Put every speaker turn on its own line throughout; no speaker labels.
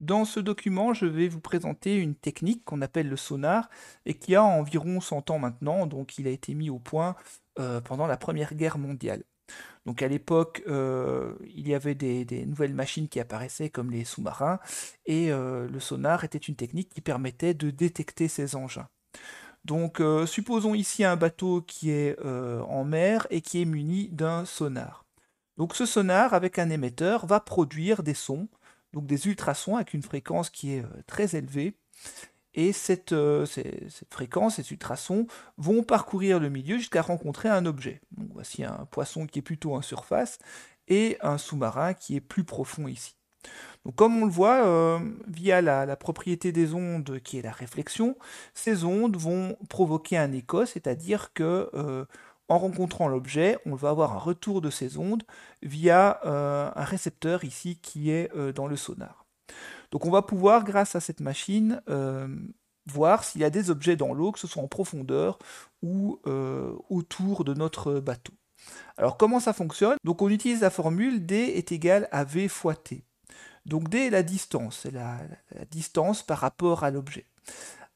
Dans ce document, je vais vous présenter une technique qu'on appelle le sonar et qui a environ 100 ans maintenant, donc il a été mis au point euh, pendant la Première Guerre mondiale. Donc à l'époque, euh, il y avait des, nouvelles machines qui apparaissaient comme les sous-marins et euh, le sonar était une technique qui permettait de détecter ces engins. Donc supposons ici un bateau qui est en mer et qui est muni d'un sonar. Donc ce sonar avec un émetteur va produire des sons donc des ultrasons avec une fréquence qui est euh, très élevée. Et cette, euh, cette fréquence, ces ultrasons vont parcourir le milieu jusqu'à rencontrer un objet. voici un poisson qui est plutôt en surface et un sous-marin qui est plus profond ici. Donc comme on le voit, euh, via la, propriété des ondes qui est la réflexion, ces ondes vont provoquer un écho, c'est-à-dire que en rencontrant l'objet, on va avoir un retour de ces ondes via euh, un récepteur ici qui est euh, dans le sonar. Donc on va pouvoir, grâce à cette machine, euh, voir s'il y a des objets dans l'eau, que ce soit en profondeur ou autour de notre bateau. Alors comment ça fonctionne Donc on utilise la formule D est égal à V fois T. Donc D est la distance, c'est la distance par rapport à l'objet.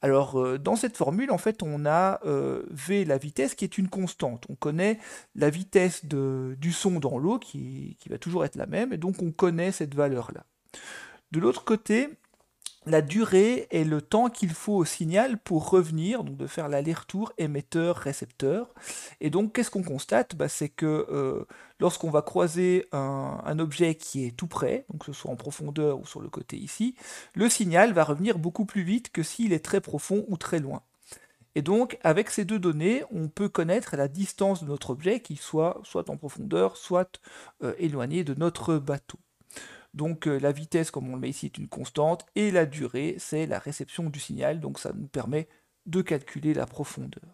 Alors euh, dans cette formule, en fait, on a euh, V, la vitesse, qui est une constante. On connaît la vitesse du son dans l'eau, qui va toujours être la même, et donc on connaît cette valeur-là. De l'autre côté, la durée et le temps qu'il faut au signal pour revenir, donc de faire l'aller-retour émetteur-récepteur. Et donc qu'est-ce qu'on constate bah, C'est que euh, lorsqu'on va croiser un, objet qui est tout près, donc que ce soit en profondeur ou sur le côté ici, le signal va revenir beaucoup plus vite que s'il est très profond ou très loin. Et donc avec ces deux données, on peut connaître la distance de notre objet qu'il soit soit en profondeur, soit euh, éloigné de notre bateau. Donc euh, la vitesse, comme on le met ici, est une constante, et la durée, c'est la réception du signal, donc ça nous permet de calculer la profondeur.